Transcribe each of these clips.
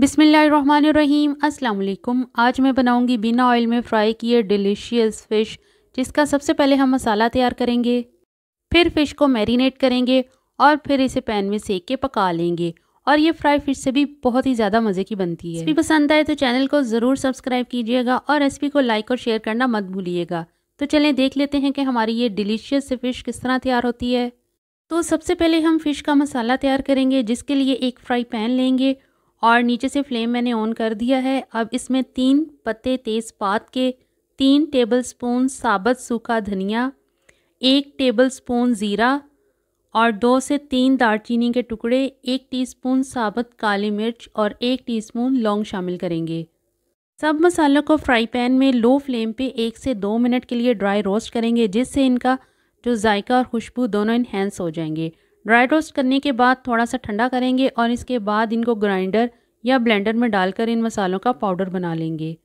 बिसमीम् अल्लाम आज मैं बनाऊंगी बिना ऑयल में फ्राई किए डिलीशियस फ़िश जिसका सबसे पहले हम मसाला तैयार करेंगे फिर फ़िश को मैरिनेट करेंगे और फिर इसे पैन में सेक के पका लेंगे और ये फ्राई फिश से भी बहुत ही ज़्यादा मज़े की बनती है भी पसंद आए तो चैनल को ज़रूर सब्सक्राइब कीजिएगा और रेसिपी को लाइक और शेयर करना मत भूलिएगा तो चलें देख लेते हैं कि हमारी ये डिलीशियस से फ़िश किस तरह तैयार होती है तो सबसे पहले हम फ़िश का मसाला तैयार करेंगे जिसके लिए एक फ्राई पैन लेंगे और नीचे से फ्लेम मैंने ऑन कर दिया है अब इसमें तीन पत्ते तेज़पात के तीन टेबलस्पून साबत सूखा धनिया एक टेबलस्पून ज़ीरा और दो से तीन दालचीनी के टुकड़े एक टीस्पून साबुत काली मिर्च और एक टीस्पून लौंग शामिल करेंगे सब मसालों को फ्राई पैन में लो फ्लेम पे एक से दो मिनट के लिए ड्राई रोस्ट करेंगे जिससे इनका जो जायका और खुशबू दोनों इन्हेंस हो जाएंगे ड्राई रोस्ट करने के बाद थोड़ा सा ठंडा करेंगे और इसके बाद इनको ग्राइंडर या ब्लेंडर में डालकर इन मसालों का पाउडर बना लेंगे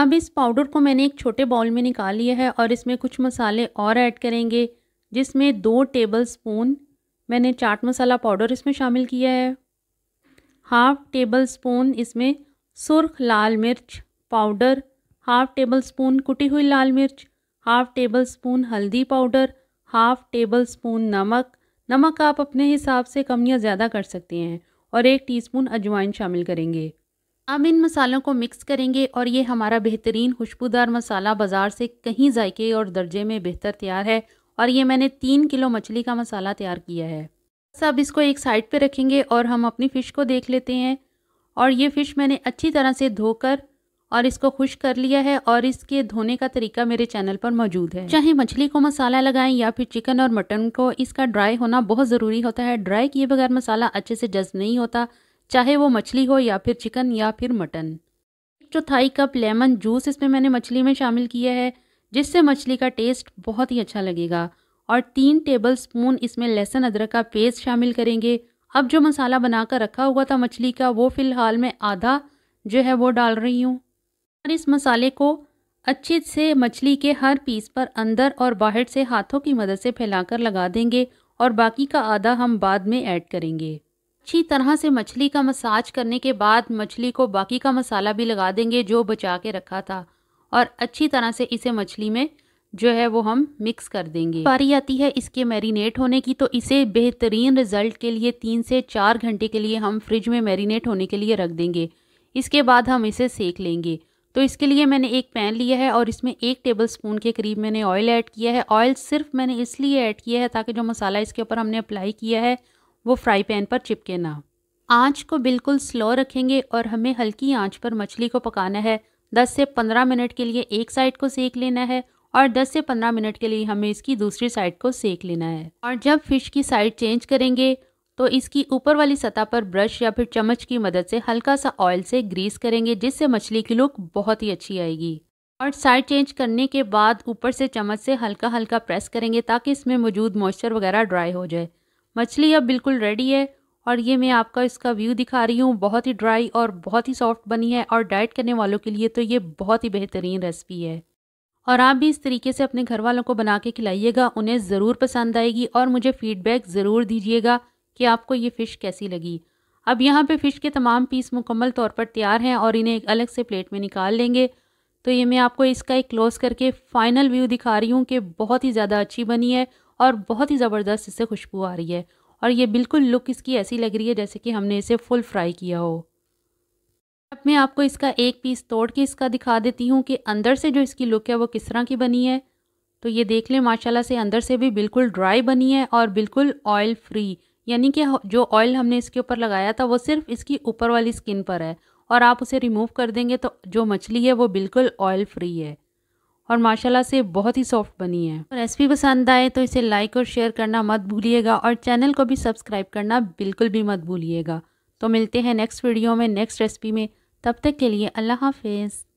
अब इस पाउडर को मैंने एक छोटे बाउल में निकाल लिया है और इसमें कुछ मसाले और ऐड करेंगे जिसमें दो टेबल स्पून मैंने चाट मसाला पाउडर इसमें शामिल किया है हाफ़ टेबल स्पून इसमें सुर्ख लाल मिर्च पाउडर हाफ़ टेबल स्पून कुटी हुई लाल मिर्च हाफ़ टेबल स्पून हल्दी पाउडर हाफ़ टेबल स्पून नमक नमक आप अपने हिसाब से कम या ज़्यादा कर सकते हैं और एक टीस्पून अजवाइन शामिल करेंगे हम इन मसालों को मिक्स करेंगे और ये हमारा बेहतरीन खुशबूदार मसाला बाज़ार से कहीं जायके और दर्जे में बेहतर तैयार है और ये मैंने तीन किलो मछली का मसाला तैयार किया है सब इसको एक साइड पर रखेंगे और हम अपनी फ़िश को देख लेते हैं और ये फ़िश मैंने अच्छी तरह से धोकर और इसको खुश कर लिया है और इसके धोने का तरीका मेरे चैनल पर मौजूद है चाहे मछली को मसाला लगाएं या फिर चिकन और मटन को इसका ड्राई होना बहुत ज़रूरी होता है ड्राई किए बगैर मसाला अच्छे से जज्ब नहीं होता चाहे वो मछली हो या फिर चिकन या फिर मटन चौथाई कप लेमन जूस इसमें मैंने मछली में शामिल किया है जिससे मछली का टेस्ट बहुत ही अच्छा लगेगा और तीन टेबल स्पून इसमें लहसुन अदरक का पेस्ट शामिल करेंगे अब जो मसाला बनाकर रखा हुआ था मछली का वो फ़िलहाल मैं आधा जो है वो डाल रही हूँ और इस मसाले को अच्छे से मछली के हर पीस पर अंदर और बाहर से हाथों की मदद से फैलाकर लगा देंगे और बाकी का आधा हम बाद में ऐड करेंगे अच्छी तरह से मछली का मसाज करने के बाद मछली को बाकी का मसाला भी लगा देंगे जो बचा के रखा था और अच्छी तरह से इसे मछली में जो है वो हम मिक्स कर देंगे बारी आती है इसके मैरिनेट होने की तो इसे बेहतरीन रिज़ल्ट के लिए तीन से चार घंटे के लिए हम फ्रिज में मैरिनेट होने के लिए रख देंगे इसके बाद हम इसे सेक लेंगे तो इसके लिए मैंने एक पैन लिया है और इसमें एक टेबल स्पून के करीब मैंने ऑयल ऐड किया है ऑयल सिर्फ मैंने इसलिए ऐड किया है ताकि जो मसाला इसके ऊपर हमने अप्लाई किया है वो फ्राई पैन पर चिपके ना आंच को बिल्कुल स्लो रखेंगे और हमें हल्की आंच पर मछली को पकाना है 10 से 15 मिनट के लिए एक साइड को सेक लेना है और 10 से 15 मिनट के लिए हमें इसकी दूसरी साइड को सेक लेना है और जब फिश की साइड चेंज करेंगे तो इसकी ऊपर वाली सतह पर ब्रश या फिर चम्मच की मदद से हल्का सा ऑयल से ग्रीस करेंगे जिससे मछली की लुक बहुत ही अच्छी आएगी और साइड चेंज करने के बाद ऊपर से चम्मच से हल्का हल्का प्रेस करेंगे ताकि इसमें मौजूद मॉइस्चर वगैरह ड्राई हो जाए मछली अब बिल्कुल रेडी है और ये मैं आपका इसका व्यू दिखा रही हूँ बहुत ही ड्राई और बहुत ही सॉफ्ट बनी है और डाइट करने वालों के लिए तो ये बहुत ही बेहतरीन रेसिपी है और आप भी इस तरीके से अपने घर वालों को बना के खिलाइएगा उन्हें ज़रूर पसंद आएगी और मुझे फ़ीडबैक ज़रूर दीजिएगा कि आपको ये फ़िश कैसी लगी अब यहाँ पे फ़िश के तमाम पीस मुकम्मल तौर पर तैयार हैं और इन्हें एक अलग से प्लेट में निकाल लेंगे तो ये मैं आपको इसका एक क्लोज़ करके फ़ाइनल व्यू दिखा रही हूँ कि बहुत ही ज़्यादा अच्छी बनी है और बहुत ही ज़बरदस्त इससे खुशबू आ रही है और ये बिल्कुल लुक इसकी ऐसी लग रही है जैसे कि हमने इसे फुल फ्राई किया हो अब मैं आपको इसका एक पीस तोड़ के इसका दिखा देती हूँ कि अंदर से जो इसकी लुक है वो किस तरह की बनी है तो ये देख लें माशाल्लाह से अंदर से भी बिल्कुल ड्राई बनी है और बिल्कुल ऑयल फ्री यानी कि जो ऑयल हमने इसके ऊपर लगाया था वो सिर्फ इसकी ऊपर वाली स्किन पर है और आप उसे रिमूव कर देंगे तो जो मछली है वो बिल्कुल ऑयल फ्री है और माशाल्लाह से बहुत ही सॉफ्ट बनी है रेसिपी पसंद आए तो इसे लाइक और शेयर करना मत भूलिएगा और चैनल को भी सब्सक्राइब करना बिल्कुल भी मत भूलिएगा तो मिलते हैं नेक्स्ट वीडियो में नेक्स्ट रेसिपी में तब तक के लिए अल्लाह हाफिज़